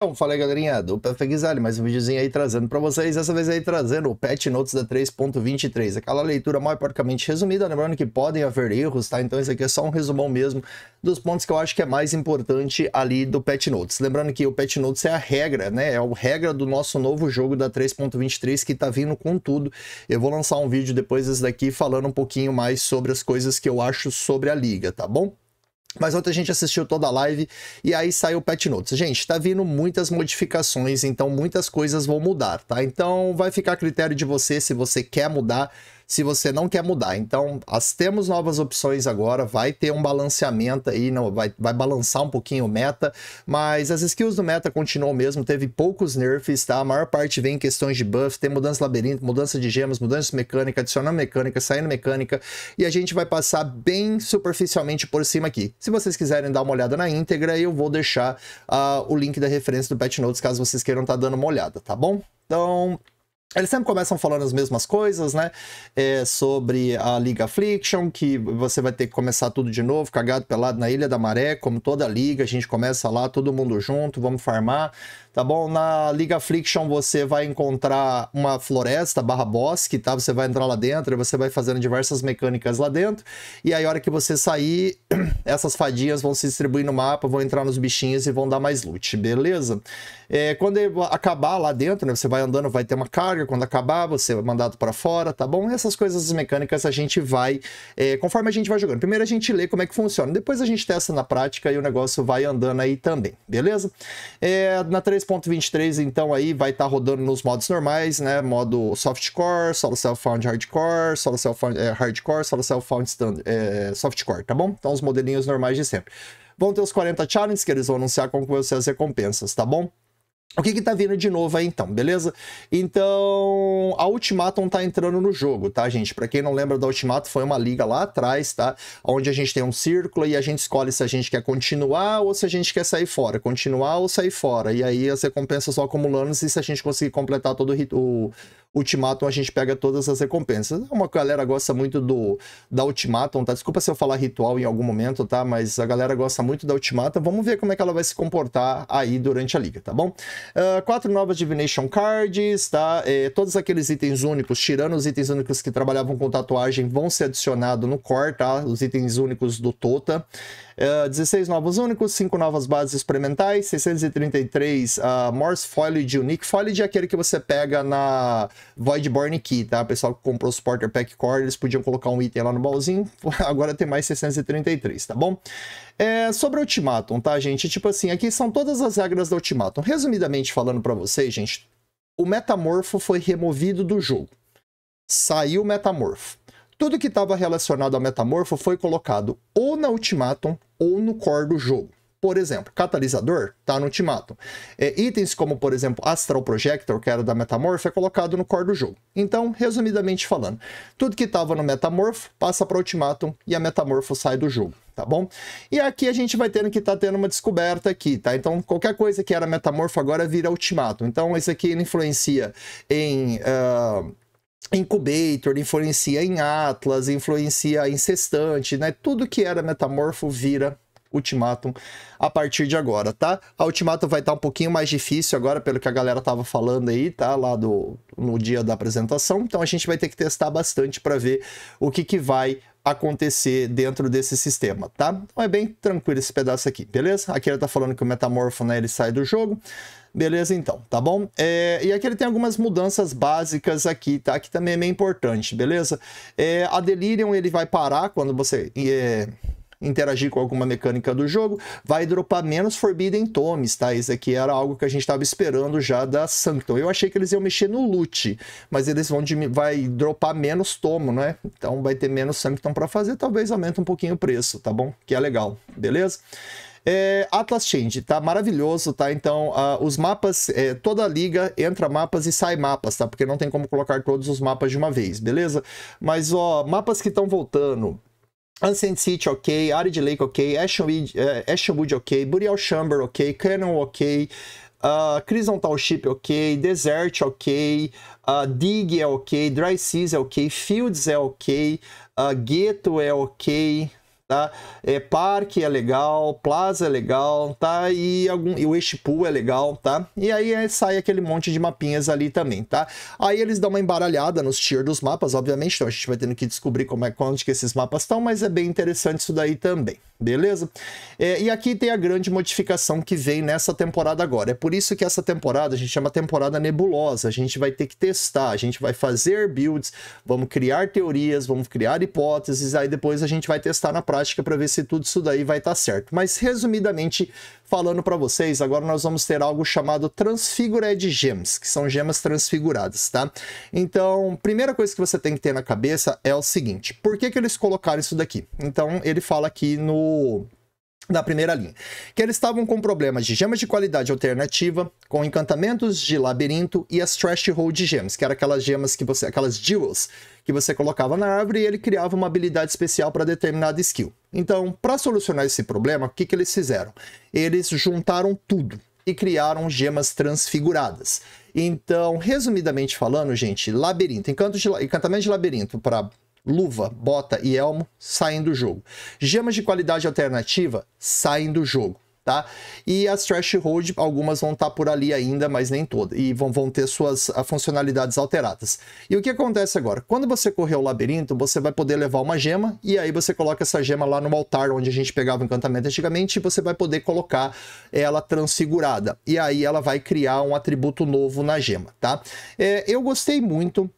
Então, fala aí galerinha, do Perfeguizali, mais um videozinho aí trazendo para vocês, dessa vez aí trazendo o Patch Notes da 3.23, aquela leitura mais praticamente resumida, lembrando que podem haver erros, tá? Então isso aqui é só um resumão mesmo dos pontos que eu acho que é mais importante ali do Patch Notes. Lembrando que o Patch Notes é a regra, né? É a regra do nosso novo jogo da 3.23 que tá vindo com tudo. Eu vou lançar um vídeo depois desse daqui falando um pouquinho mais sobre as coisas que eu acho sobre a liga, tá bom? Mas ontem a gente assistiu toda a live e aí saiu o patch notes. Gente, tá vindo muitas modificações, então muitas coisas vão mudar, tá? Então vai ficar a critério de você se você quer mudar se você não quer mudar. Então, as, temos novas opções agora, vai ter um balanceamento aí, não, vai, vai balançar um pouquinho o meta, mas as skills do meta continuam mesmo, teve poucos nerfs, tá? A maior parte vem em questões de buff, tem mudança de labirinto, mudança de gemas, mudança de mecânica, adicionando mecânica, saindo mecânica, e a gente vai passar bem superficialmente por cima aqui. Se vocês quiserem dar uma olhada na íntegra, eu vou deixar uh, o link da referência do Patch Notes, caso vocês queiram estar tá dando uma olhada, tá bom? Então, eles sempre começam falando as mesmas coisas, né? É, sobre a Liga Affliction, que você vai ter que começar tudo de novo, cagado pelado na Ilha da Maré, como toda a Liga, a gente começa lá, todo mundo junto, vamos farmar tá bom? Na Liga Friction você vai encontrar uma floresta barra bosque, tá? Você vai entrar lá dentro e você vai fazendo diversas mecânicas lá dentro. E aí, a hora que você sair, essas fadinhas vão se distribuir no mapa, vão entrar nos bichinhos e vão dar mais loot, beleza? É, quando acabar lá dentro, né? Você vai andando, vai ter uma carga. Quando acabar, você é mandado para fora, tá bom? E essas coisas as mecânicas a gente vai, é, conforme a gente vai jogando. Primeiro a gente lê como é que funciona, depois a gente testa na prática e o negócio vai andando aí também, beleza? É, na 3 3.23 então aí vai estar tá rodando nos modos normais, né? Modo softcore, solo self found hardcore, solo self found é, hardcore, solo self found standard, é, softcore, tá bom? Então os modelinhos normais de sempre. Vão ter os 40 challenges que eles vão anunciar com que vão ser as recompensas, tá bom? O que está vindo de novo aí então, beleza? Então, a Ultimatum está entrando no jogo, tá, gente? Para quem não lembra da Ultimatum, foi uma liga lá atrás, tá? Onde a gente tem um círculo e a gente escolhe se a gente quer continuar ou se a gente quer sair fora. Continuar ou sair fora. E aí as recompensas só acumulando se se a gente conseguir completar todo o, Ultimatum a gente pega todas as recompensas. É uma galera gosta muito do da Ultimatum, tá? Desculpa se eu falar ritual em algum momento, tá? Mas a galera gosta muito da Ultimatum. Vamos ver como é que ela vai se comportar aí durante a liga, tá bom? Uh, quatro novas Divination Cards, tá? É, todos aqueles itens únicos, tirando os itens únicos que trabalhavam com tatuagem, vão ser adicionados no core, tá? Os itens únicos do Tota. 16 eh, novos únicos, 5 novas bases experimentais, 633 uh, ah, Morse Foliage Unique. foil é aquele que você pega na Voidborn Key, tá? O pessoal que comprou o Supporter Pack Core, eles podiam colocar um item lá no baúzinho, agora tem mais 633, tá bom? É, sobre o Ultimatum, tá, gente? Tipo assim, aqui são todas as regras do Ultimatum. Resumidamente falando para vocês, gente, o Metamorfo foi removido do jogo. Saiu o Metamorfo. Tudo que estava relacionado a Metamorfo foi colocado ou na Ultimatum ou no core do jogo. Por exemplo, catalisador está no Ultimatum. É, itens como, por exemplo, Astral Projector, que era da metamorfo, é colocado no core do jogo. Então, resumidamente falando, tudo que estava no metamorfo passa para o Ultimatum e a Metamorfo sai do jogo, tá bom? E aqui a gente vai tendo que estar tá tendo uma descoberta aqui, tá? Então, qualquer coisa que era Metamorfo agora vira Ultimatum. Então, isso aqui influencia em... Uh Incubator, influencia em Atlas, influencia em Sextante, né? Tudo que era Metamorfo vira Ultimatum a partir de agora, tá? A Ultimatum vai estar tá um pouquinho mais difícil agora, pelo que a galera tava falando aí, tá? Lá do, no dia da apresentação. Então a gente vai ter que testar bastante para ver o que, que vai acontecer dentro desse sistema, tá? Então é bem tranquilo esse pedaço aqui, beleza? Aqui ele tá falando que o Metamorfo, né, ele sai do jogo. Beleza então, tá bom? É, e aqui ele tem algumas mudanças básicas aqui, tá? Que também é meio importante, beleza? É, a Delirium ele vai parar quando você... É interagir com alguma mecânica do jogo, vai dropar menos Forbidden Tomes, tá? Isso aqui era algo que a gente estava esperando já da Sanctum. Eu achei que eles iam mexer no loot, mas eles vão vai dropar menos tomo, né? Então vai ter menos Sanctum para fazer, talvez aumente um pouquinho o preço, tá bom? Que é legal, beleza? É, Atlas Change, tá maravilhoso, tá? Então, uh, os mapas, é, toda a liga entra mapas e sai mapas, tá? Porque não tem como colocar todos os mapas de uma vez, beleza? Mas, ó, mapas que estão voltando, Ancient City, ok. Arid de Lake, ok. Ashenwood, uh, eh, ok. Burial Chamber, ok. Cannon, ok. Uh, ah, Crisontal Ship, ok. Desert, ok. Uh, Dig é ok. Dry Seas é ok. Fields é ok. Uh, Gueto é ok tá? É, parque é legal, plaza é legal, tá? E, algum, e o este pool é legal, tá? E aí é, sai aquele monte de mapinhas ali também, tá? Aí eles dão uma embaralhada nos tiers dos mapas, obviamente, então a gente vai tendo que descobrir como é, onde que esses mapas estão, mas é bem interessante isso daí também. Beleza? É, e aqui tem a grande modificação que vem nessa temporada agora. É por isso que essa temporada a gente chama temporada nebulosa. A gente vai ter que testar, a gente vai fazer builds, vamos criar teorias, vamos criar hipóteses, aí depois a gente vai testar na prática para ver se tudo isso daí vai estar tá certo. Mas resumidamente, falando para vocês, agora nós vamos ter algo chamado Transfigured Gems, que são gemas transfiguradas, tá? Então, primeira coisa que você tem que ter na cabeça é o seguinte, por que que eles colocaram isso daqui? Então, ele fala aqui no da primeira linha, que eles estavam com problemas de gemas de qualidade alternativa, com encantamentos de labirinto e as threshold gems, que eram aquelas gemas que você, aquelas jewels que você colocava na árvore e ele criava uma habilidade especial para determinada skill. Então, para solucionar esse problema, o que, que eles fizeram? Eles juntaram tudo e criaram gemas transfiguradas. Então, resumidamente falando, gente, labirinto, encantamento de labirinto para luva, bota e elmo saem do jogo. Gemas de qualidade alternativa saem do jogo. Tá? E as threshold, algumas vão estar tá por ali ainda, mas nem todas. E vão, vão ter suas a, ah, funcionalidades alteradas. E o que acontece agora? Quando você correr o labirinto, você vai poder levar uma gema, e aí você coloca essa gema lá no altar onde a gente pegava o encantamento antigamente, e você vai poder colocar ela transfigurada. E aí ela vai criar um atributo novo na gema, tá? É, eu gostei muito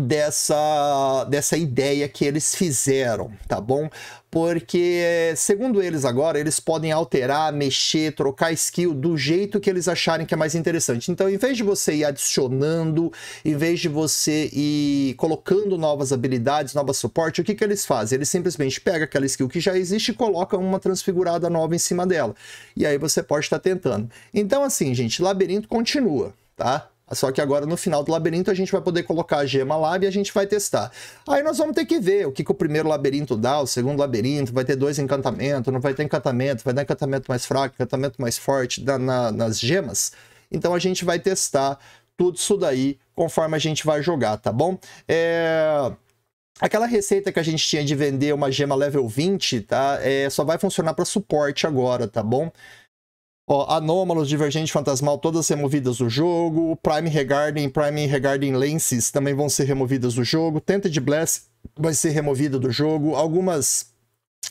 dessa, dessa ideia que eles fizeram, tá bom? Porque, segundo eles agora, eles podem alterar, mexer, trocar skill do jeito que eles acharem que é mais interessante. Então, em vez de você ir adicionando, em vez de você ir colocando novas habilidades, novas suporte, o que, que eles fazem? Eles simplesmente pegam aquela skill que já existe e colocam uma transfigurada nova em cima dela. E aí você pode estar tentando. Então, assim, gente, labirinto continua, tá? Só que agora no final do labirinto a gente vai poder colocar a gema lá e a gente vai testar. Aí nós vamos ter que ver o que, que o primeiro labirinto dá, o segundo labirinto, vai ter dois encantamentos, não vai ter encantamento, vai dar encantamento mais fraco, encantamento mais forte na, na, nas gemas. Então a gente vai testar tudo isso daí conforme a gente vai jogar, tá bom? É... Aquela receita que a gente tinha de vender uma gema level 20, tá? É, só vai funcionar para suporte agora, tá bom? Ó, Anômalos, Divergente, Fantasmal, todas removidas do jogo. Prime Regarding, Prime Regarding Lenses também vão ser removidas do jogo. Tenta de Bless vai ser removida do jogo. Algumas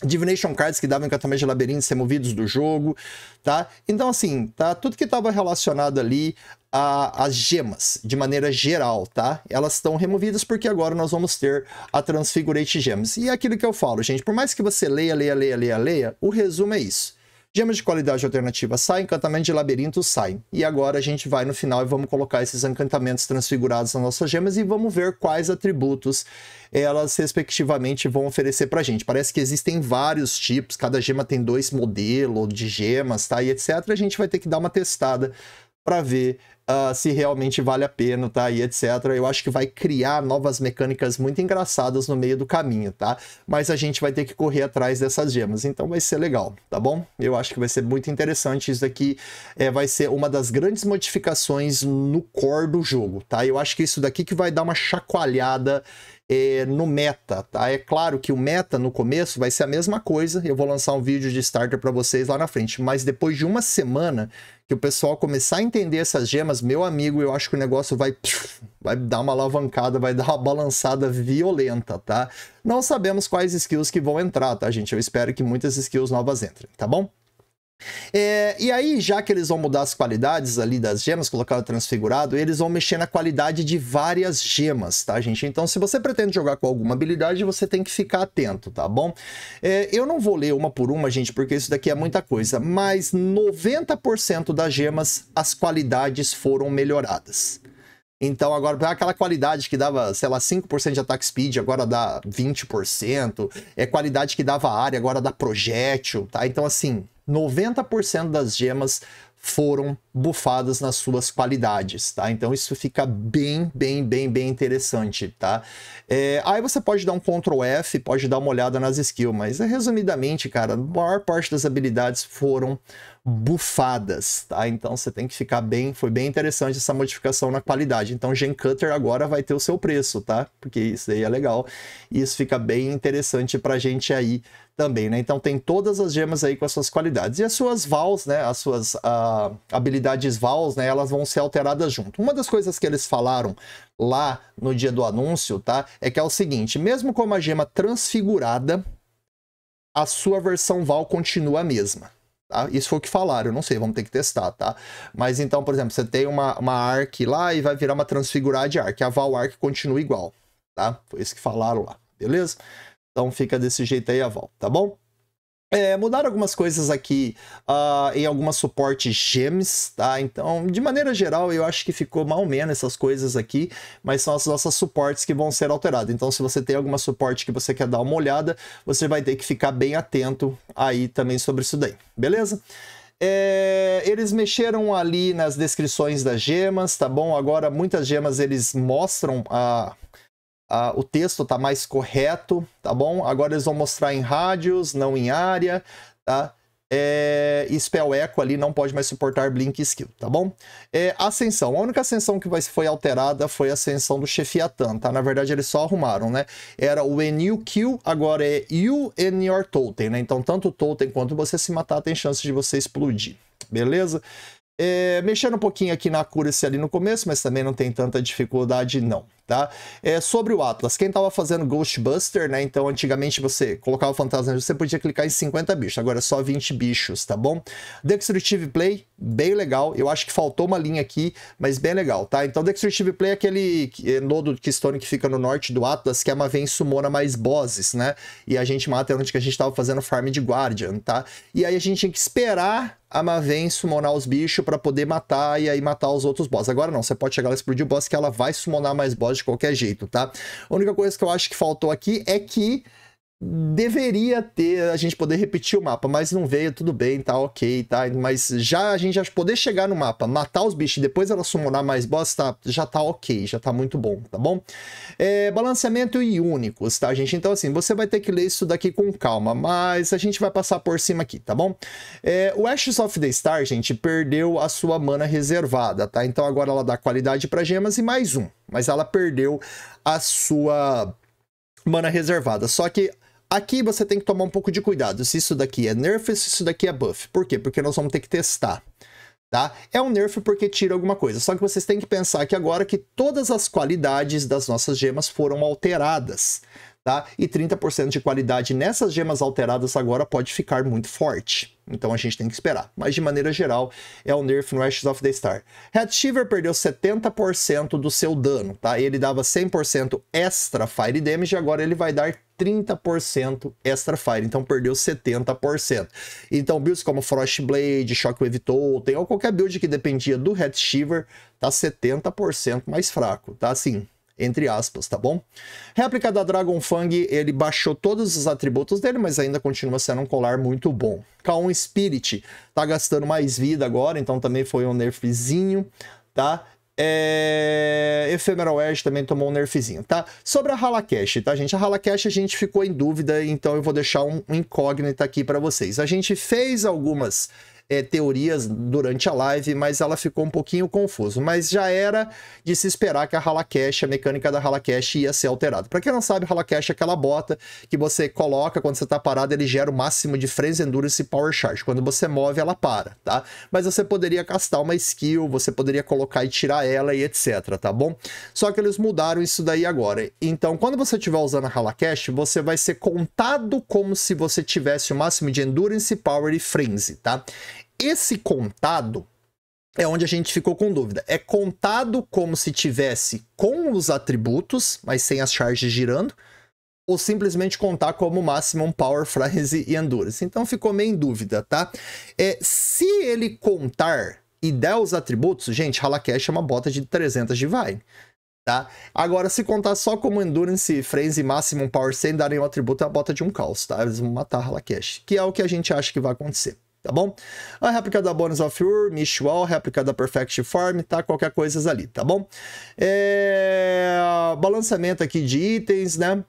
Divination Cards que davam encantamento de labirintos removidos do jogo, tá? Então, assim, tá? Tudo que estava relacionado ali às gemas, de maneira geral, tá? Elas estão removidas porque agora nós vamos ter a Transfigurate Gems. E é aquilo que eu falo, gente. Por mais que você leia, leia, leia, leia, leia, o resumo é isso. Gemas de qualidade alternativa saem, encantamento de labirinto sai. E agora a gente vai no final e vamos colocar esses encantamentos transfigurados nas nossas gemas e vamos ver quais atributos elas respectivamente vão oferecer pra gente. Parece que existem vários tipos, cada gema tem dois modelos de gemas, tá? E etc. A gente vai ter que dar uma testada para ver uh, se realmente vale a pena, tá? E etc. Eu acho que vai criar novas mecânicas muito engraçadas no meio do caminho, tá? Mas a gente vai ter que correr atrás dessas gemas, então vai ser legal, tá bom? Eu acho que vai ser muito interessante isso daqui, é, vai ser uma das grandes modificações no core do jogo, tá? Eu acho que é isso daqui que vai dar uma chacoalhada é, no meta, tá? É claro que o meta no começo vai ser a mesma coisa, eu vou lançar um vídeo de starter para vocês lá na frente, mas depois de uma semana que o pessoal começar a entender essas gemas, meu amigo, eu acho que o negócio vai, vai dar uma alavancada, vai dar uma balançada violenta, tá? Não sabemos quais skills que vão entrar, tá, gente? Eu espero que muitas skills novas entrem, tá bom? É, e aí, já que eles vão mudar as qualidades ali das gemas, colocar o transfigurado, eles vão mexer na qualidade de várias gemas, tá, gente? Então, se você pretende jogar com alguma habilidade, você tem que ficar atento, tá bom? É, eu não vou ler uma por uma, gente, porque isso daqui é muita coisa, mas 90% das gemas, as qualidades foram melhoradas. Então agora aquela qualidade que dava, sei lá, 5% de ataque speed, agora dá 20%. É qualidade que dava área, agora dá projétil, tá? Então assim, 90% das gemas foram bufadas nas suas qualidades, tá? Então isso fica bem, bem, bem, bem interessante, tá? É, aí você pode dar um Ctrl F, pode dar uma olhada nas skills, mas é, resumidamente, cara, a maior parte das habilidades foram bufadas, tá? Então você tem que ficar bem, foi bem interessante essa modificação na qualidade. Então Gen Cutter agora vai ter o seu preço, tá? Porque isso aí é legal e isso fica bem interessante pra gente aí também, né? Então tem todas as gemas aí com as suas qualidades. E as suas vals, né? As suas... Uh habilidades vals, né, elas vão ser alteradas junto. Uma das coisas que eles falaram lá no dia do anúncio, tá, é que é o seguinte, mesmo com a gema transfigurada, a sua versão val continua a mesma. Tá? Isso foi o que falaram, não sei, vamos ter que testar, tá? Mas então, por exemplo, você tem uma, uma arc lá e vai virar uma transfigurada de arc. A val arc continua igual, tá? Foi isso que falaram lá, beleza? Então fica desse jeito aí a val, tá bom? É, mudaram algumas coisas aqui uh, em algumas suportes gems, tá? Então, de maneira geral, eu acho que ficou mal menos essas coisas aqui, mas são as nossas suportes que vão ser alteradas. Então, se você tem alguma suporte que você quer dar uma olhada, você vai ter que ficar bem atento aí também sobre isso daí, beleza? É, eles mexeram ali nas descrições das gemas, tá bom? Agora, muitas gemas eles mostram a ah, o texto está mais correto, tá bom? Agora eles vão mostrar em rádios, não em área, tá? É, spell Echo ali não pode mais suportar Blink Skill, tá bom? É, ascensão. A única ascensão que foi alterada foi a ascensão do Chefiatan, tá? Na verdade, eles só arrumaram, né? Era o When You Kill, agora é You and Your Totem, né? Então, tanto o Totem quanto você se matar tem chance de você explodir, beleza? É, mexendo um pouquinho aqui na esse ali no começo, mas também não tem tanta dificuldade não, tá? É, sobre o Atlas, quem tava fazendo Ghostbuster, né? Então, antigamente você colocava o fantasma, você podia clicar em 50 bichos, agora é só 20 bichos, tá bom? Destructive Play, bem legal. Eu acho que faltou uma linha aqui, mas bem legal, tá? Então, Destructive Play é aquele nodo é, Keystone que fica no norte do Atlas, que é uma vem sumona mais bosses, né? E a gente mata onde que a gente tava fazendo farm de Guardian, tá? E aí a gente tinha que esperar a Maven summonar os bichos para poder matar e aí matar os outros boss. Agora não, você pode chegar lá e explodir o boss que ela vai summonar mais boss de qualquer jeito, tá? A única coisa que eu acho que faltou aqui é que deveria ter a gente poder repetir o mapa, mas não veio, tudo bem, tá ok, tá, mas já a gente já poder chegar no mapa, matar os bichos e depois ela summonar mais boss, tá, já tá ok, já tá muito bom, tá bom? É, balanceamento e únicos, tá, gente? Então, assim, você vai ter que ler isso daqui com calma, mas a gente vai passar por cima aqui, tá bom? É, o Ashes of the Star, gente, perdeu a sua mana reservada, tá? Então agora ela dá qualidade para gemas e mais um, mas ela perdeu a sua mana reservada. Só que Aqui você tem que tomar um pouco de cuidado se isso daqui é nerf, se isso daqui é buff. Por quê? Porque nós vamos ter que testar. Tá? É um nerf porque tira alguma coisa, só que vocês têm que pensar que agora que todas as qualidades das nossas gemas foram alteradas, tá? E 30% de qualidade nessas gemas alteradas agora pode ficar muito forte. Então a gente tem que esperar. Mas de maneira geral, é um nerf no Ashes of the Star. Red Shiver perdeu 70% do seu dano, tá? Ele dava 100% extra Fire Damage, agora ele vai dar 30% extra fire, então perdeu 70%. Então builds como frost blade Shockwave Totem ou qualquer build que dependia do head Shiver tá 70% mais fraco, tá assim, entre aspas, tá bom? Réplica da Dragon Fang, ele baixou todos os atributos dele, mas ainda continua sendo um colar muito bom. K1 Spirit tá gastando mais vida agora, então também foi um nerfzinho, tá? É... Ephemeral Edge também tomou um nerfzinho, tá? Sobre a Halacash, tá, gente? A Halacash a gente ficou em dúvida, então eu vou deixar um incógnito aqui para vocês. A gente fez algumas é, teorias durante a live, mas ela ficou um pouquinho confuso. Mas já era de se esperar que a Halacash, a mecânica da Halacash ia ser alterada. Para quem não sabe, Halacash é aquela bota que você coloca quando você está parado, ele gera o máximo de frenzy endurance e power charge. Quando você move, ela para, tá? Mas você poderia castar uma skill, você poderia colocar e tirar ela e etc, tá bom? Só que eles mudaram isso daí agora. Então, quando você estiver usando a Halacash, você vai ser contado como se você tivesse o máximo de endurance, power e frenzy, tá? Esse contado é onde a gente ficou com dúvida. É contado como se tivesse com os atributos, mas sem as charges girando, ou simplesmente contar como maximum power, frenzy e endurance. Então ficou meio em dúvida, tá? É, se ele contar e der os atributos, gente, Halakesh é uma bota de 300 Divine. Tá? Agora, se contar só como Endurance, Frenzy, Maximum Power sem darem o atributo, é a bota de um caos, tá? Eles vão matar Halakesh, que é o que a gente acha que vai acontecer tá bom? A réplica da Bonus of Ur, Mishwal, réplica da Perfect Farm, tá? Qualquer coisa ali, tá bom? É... Balançamento aqui de itens, né?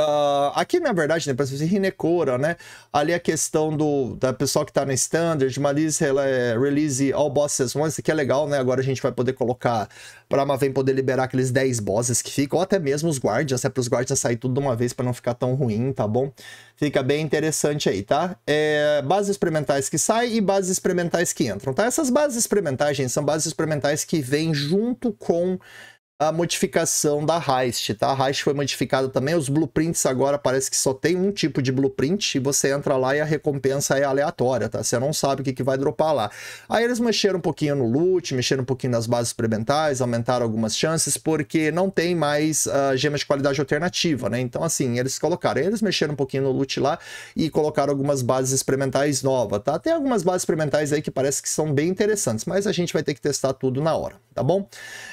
Uh, aqui, na verdade, né, para você Rinecora, né? Ali a questão do da pessoa que tá na standard, Malice ela é release all bosses once, que é legal, né? Agora a gente vai poder colocar para Maven poder liberar aqueles 10 bosses que ficam, ou até mesmo os guardias, é né, para os guardias sair tudo de uma vez para não ficar tão ruim, tá bom? Fica bem interessante aí, tá? É, bases experimentais que saem e bases experimentais que entram, tá? Essas bases experimentais, gente, são bases experimentais que vêm junto com a modificação da Heist, tá? A Heist foi modificada também, os blueprints agora parece que só tem um tipo de blueprint e você entra lá e a recompensa é aleatória, tá? Você não sabe o que, que vai dropar lá. Aí eles mexeram um pouquinho no loot, mexeram um pouquinho nas bases experimentais, aumentaram algumas chances, porque não tem mais uh, ah, gemas de qualidade alternativa, né? Então, assim, eles colocaram, eles mexeram um pouquinho no loot lá e colocaram algumas bases experimentais novas, tá? Tem algumas bases experimentais aí que parece que são bem interessantes, mas a gente vai ter que testar tudo na hora, tá bom?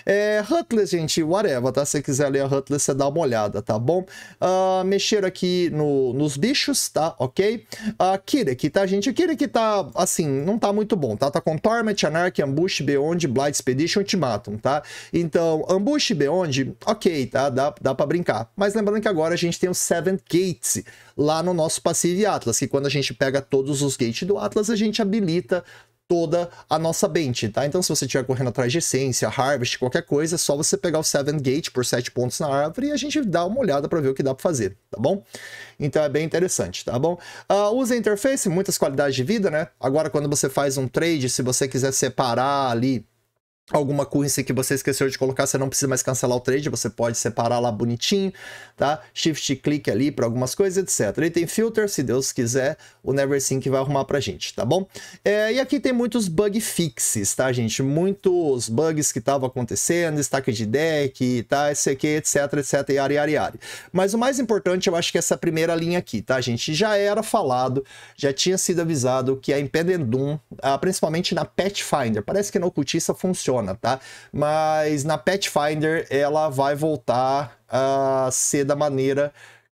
É, Hutless, gente, whatever, tá? Se você quiser ler a Hutless, você dá uma olhada, tá bom? Uh, mexeram aqui no, nos bichos, tá? Ok? Uh, Kirek, tá, gente? O que tá, assim, não tá muito bom, tá? Tá com Torment, Anarchy, Ambush, Beyond, Blight Expedition, Ultimatum, tá? Então, Ambush, Beyond, ok, tá? Dá, dá pra brincar. Mas lembrando que agora a gente tem o Seventh Gates lá no nosso Passive Atlas, que quando a gente pega todos os gates do Atlas, a gente habilita toda a nossa bench, tá? Então, se você estiver correndo atrás de essência, harvest, qualquer coisa, é só você pegar o Seven Gate por 7 pontos na árvore e a gente dá uma olhada para ver o que dá para fazer, tá bom? Então, é bem interessante, tá bom? Uh, usa a interface, muitas qualidades de vida, né? Agora, quando você faz um trade, se você quiser separar ali alguma currency que você esqueceu de colocar, você não precisa mais cancelar o trade, você pode separar lá bonitinho, tá? Shift clique ali para algumas coisas, etc. E tem filter, se Deus quiser, o Neversync vai arrumar pra gente, tá bom? É, e aqui tem muitos bug fixes, tá, gente? Muitos bugs que estavam acontecendo, destaque de deck, tá? Esse aqui, etc, etc, ari ari ari Mas o mais importante, eu acho que é essa primeira linha aqui, tá, gente? Já era falado, já tinha sido avisado que a Impedendum, ah, principalmente na Pathfinder, parece que na Ocultista funciona, funciona, tá? Mas na Pathfinder ela vai voltar a ser da maneira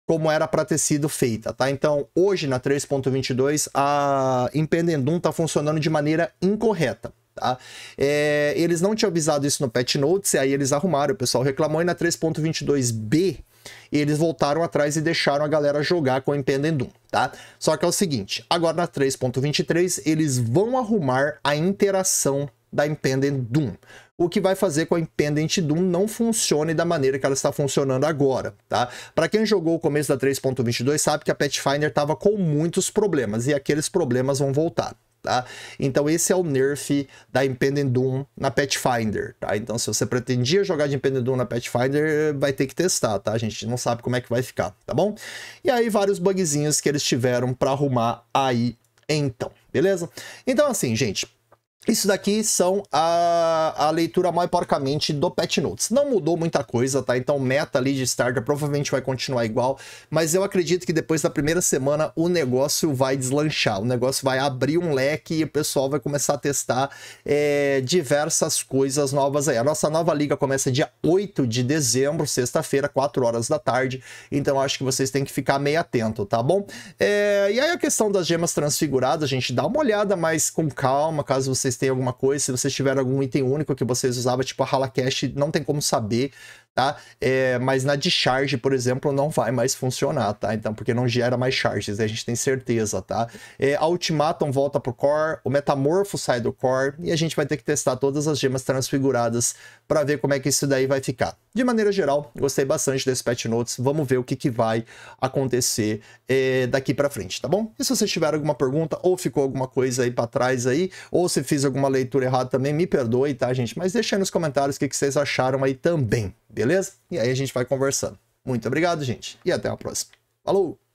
como era para ter sido feita, tá? Então, hoje na 3.22 a Impendendum tá funcionando de maneira incorreta. Tá? É, eles não tinham avisado isso no patch notes, e aí eles arrumaram, o pessoal reclamou, e na 3.22b eles voltaram atrás e deixaram a galera jogar com a Impendendum, tá? Só que é o seguinte, agora na 3.23 eles vão arrumar a interação da Impendent Doom. O que vai fazer com a Impendent Doom não funcione da maneira que ela está funcionando agora, tá? Para quem jogou o começo da 3.22 sabe que a Pathfinder estava com muitos problemas e aqueles problemas vão voltar. Tá? Então esse é o nerf da Impending Doom na Pathfinder, tá? Então se você pretendia jogar de Impending Doom na Pathfinder, vai ter que testar, tá? A gente não sabe como é que vai ficar, tá bom? E aí vários bugzinhos que eles tiveram para arrumar aí então, beleza? Então assim, gente, isso daqui são a, a leitura mais porcamente do Pet Notes. Não mudou muita coisa, tá? Então meta ali de starter provavelmente vai continuar igual, mas eu acredito que depois da primeira semana o negócio vai deslanchar, o negócio vai abrir um leque e o pessoal vai começar a testar é, diversas coisas novas aí. A nossa nova liga começa dia 8 de dezembro, sexta-feira, 4 horas da tarde, então acho que vocês têm que ficar meio atento, tá bom? É, e aí a questão das gemas transfiguradas, a gente dá uma olhada mais com calma, caso vocês têm alguma coisa, se vocês tiveram algum item único que vocês usavam, tipo a Halakash, não tem como saber, tá? É, mas na discharge por exemplo, não vai mais funcionar, tá? Então, porque não gera mais charges, a gente tem certeza, tá? É, a Ultimatum volta pro core, o Metamorfo sai do core, e a gente vai ter que testar todas as gemas transfiguradas para ver como é que isso daí vai ficar. De maneira geral, gostei bastante desse patch notes, vamos ver o que, que vai acontecer é, daqui para frente, tá bom? E se vocês tiveram alguma pergunta, ou ficou alguma coisa aí para trás aí, ou se fiz alguma leitura errada também, me perdoe, tá, gente? Mas deixa aí nos comentários o que, que vocês acharam aí também, beleza? E aí a gente vai conversando. Muito obrigado, gente, e até a próxima. Falou!